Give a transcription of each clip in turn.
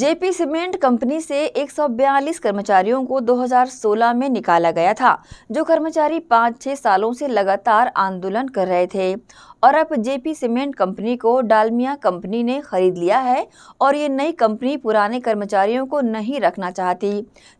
JP cement company से 142 कर्मचारियों को 2016 में निकाला गया था जो कर्मचारी पाँच छः सालों से लगातार आंदोलन कर रहे थे और अब जेपी सीमेंट कंपनी को डालमिया कंपनी ने खरीद लिया है और ये नई कंपनी पुराने कर्मचारियों को नहीं रखना चाहती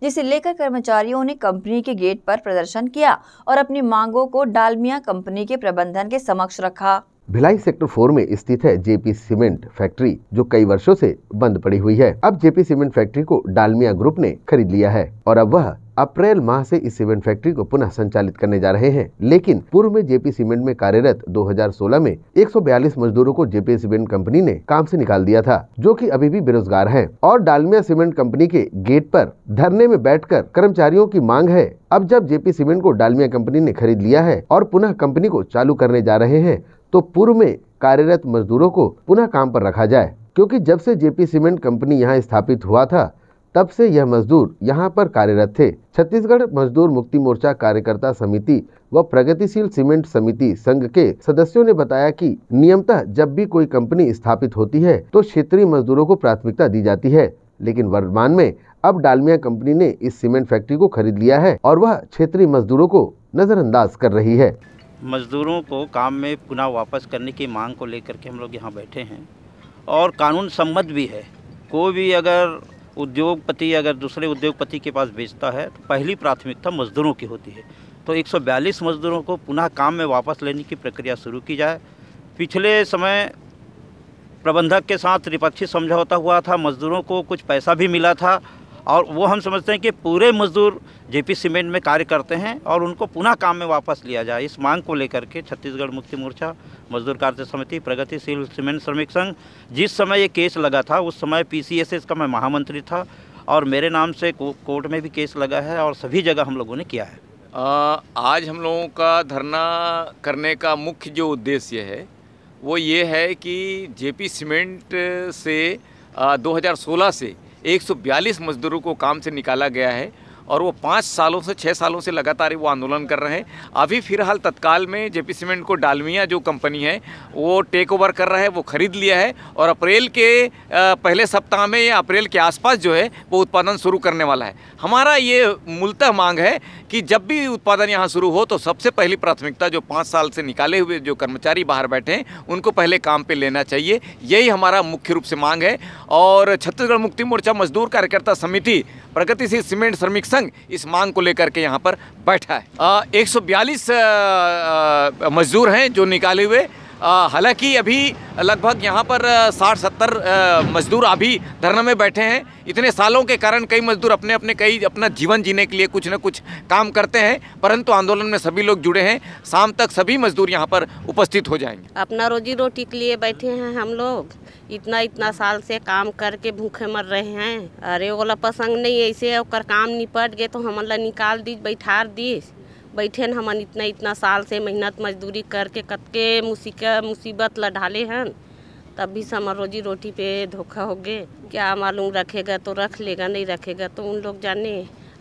जिसे लेकर कर्मचारियों ने कंपनी के गेट पर प्रदर्शन किया और अपनी मांगों को डालमिया कंपनी के प्रबंधन के समक्ष रखा भिलाई सेक्टर फोर में स्थित है जेपी सीमेंट फैक्ट्री जो कई वर्षों से बंद पड़ी हुई है अब जेपी सीमेंट फैक्ट्री को डालमिया ग्रुप ने खरीद लिया है और अब वह अप्रैल माह से इस सीमेंट फैक्ट्री को पुनः संचालित करने जा रहे हैं लेकिन पूर्व में जेपी सीमेंट में कार्यरत 2016 में 142 मजदूरों को जेपी सीमेंट कंपनी ने काम से निकाल दिया था जो कि अभी भी बेरोजगार हैं और डालमिया सीमेंट कंपनी के गेट पर धरने में बैठकर कर्मचारियों की मांग है अब जब जेपी सीमेंट को डालमिया कंपनी ने खरीद लिया है और पुनः कंपनी को चालू करने जा रहे हैं तो पूर्व में कार्यरत मजदूरों को पुनः काम पर रखा जाए क्योंकि जब से जेपी सीमेंट कंपनी यहाँ स्थापित हुआ था तब से यह मजदूर यहाँ पर कार्यरत थे छत्तीसगढ़ मजदूर मुक्ति मोर्चा कार्यकर्ता समिति व प्रगतिशील सीमेंट समिति संघ के सदस्यों ने बताया कि नियमतः जब भी कोई कंपनी स्थापित होती है तो क्षेत्रीय मजदूरों को प्राथमिकता दी जाती है लेकिन वर्तमान में अब डालमिया कंपनी ने इस सीमेंट फैक्ट्री को खरीद लिया है और वह क्षेत्रीय मजदूरों को नजरअंदाज कर रही है मज़दूरों को काम में पुनः वापस करने की मांग को लेकर के हम लोग यहाँ बैठे हैं और कानून सम्मत भी है कोई भी अगर उद्योगपति अगर दूसरे उद्योगपति के पास बेचता है तो पहली प्राथमिकता मज़दूरों की होती है तो 142 मज़दूरों को पुनः काम में वापस लेने की प्रक्रिया शुरू की जाए पिछले समय प्रबंधक के साथ त्रिपक्षीय समझौता हुआ था मज़दूरों को कुछ पैसा भी मिला था और वो हम समझते हैं कि पूरे मजदूर जेपी सीमेंट में कार्य करते हैं और उनको पुनः काम में वापस लिया जाए इस मांग को लेकर के छत्तीसगढ़ मुक्ति मोर्चा मजदूर कार्य समिति प्रगतिशील सीमेंट श्रमिक संघ जिस समय ये केस लगा था उस समय पी का मैं महामंत्री था और मेरे नाम से कोर्ट में भी केस लगा है और सभी जगह हम लोगों ने किया है आ, आज हम लोगों का धरना करने का मुख्य जो उद्देश्य है वो ये है कि जेपी सीमेंट से आ, 2016 से 142 मजदूरों को काम से निकाला गया है और वो पाँच सालों से छः सालों से लगातार वो आंदोलन कर रहे हैं अभी फिलहाल तत्काल में जेपी सीमेंट को डालमिया जो कंपनी है वो टेक ओवर कर रहा है वो खरीद लिया है और अप्रैल के पहले सप्ताह में या अप्रैल के आसपास जो है वो उत्पादन शुरू करने वाला है हमारा ये मूलतः मांग है कि जब भी उत्पादन यहाँ शुरू हो तो सबसे पहली प्राथमिकता जो पाँच साल से निकाले हुए जो कर्मचारी बाहर बैठे हैं उनको पहले काम पर लेना चाहिए यही हमारा मुख्य रूप से मांग है और छत्तीसगढ़ मुक्ति मोर्चा मजदूर कार्यकर्ता समिति प्रगतिशील सीमेंट श्रमिक संघ इस मांग को लेकर के यहाँ पर बैठा है एक मजदूर हैं जो निकाले हुए हालांकि अभी लगभग यहाँ पर साठ सत्तर मजदूर अभी धरना में बैठे हैं इतने सालों के कारण कई मजदूर अपने अपने कई अपना जीवन जीने के लिए कुछ न कुछ काम करते हैं परंतु आंदोलन में सभी लोग जुड़े हैं शाम तक सभी मजदूर यहाँ पर उपस्थित हो जाएंगे अपना रोजी रोटी के लिए बैठे हैं हम लोग इतना इतना साल से काम करके भूखे मर रहे हैं अरे वाला पसंद नहीं ऐसे और काम निपट गए तो हमला निकाल दी बैठार दी बैठे हमन इतना इतना साल से मेहनत मजदूरी करके कतके मुसीका मुसीबत ल ढाले हैं तब भी हमार रोजी रोटी पे धोखा हो गए क्या मालूम रखेगा तो रख लेगा नहीं रखेगा तो उन लोग जाने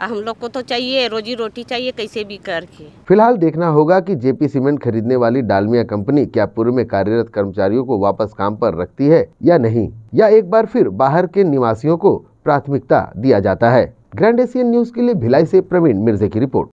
हम लोग को तो चाहिए रोजी रोटी चाहिए कैसे भी करके फिलहाल देखना होगा कि जेपी सीमेंट खरीदने वाली डालमिया कंपनी क्या पूर्व में कार्यरत कर्मचारियों को वापस काम पर रखती है या नहीं या एक बार फिर बाहर के निवासियों को प्राथमिकता दिया जाता है ग्रैंड एशियन न्यूज के लिए भिलाई से प्रवीण मिर्जे की रिपोर्ट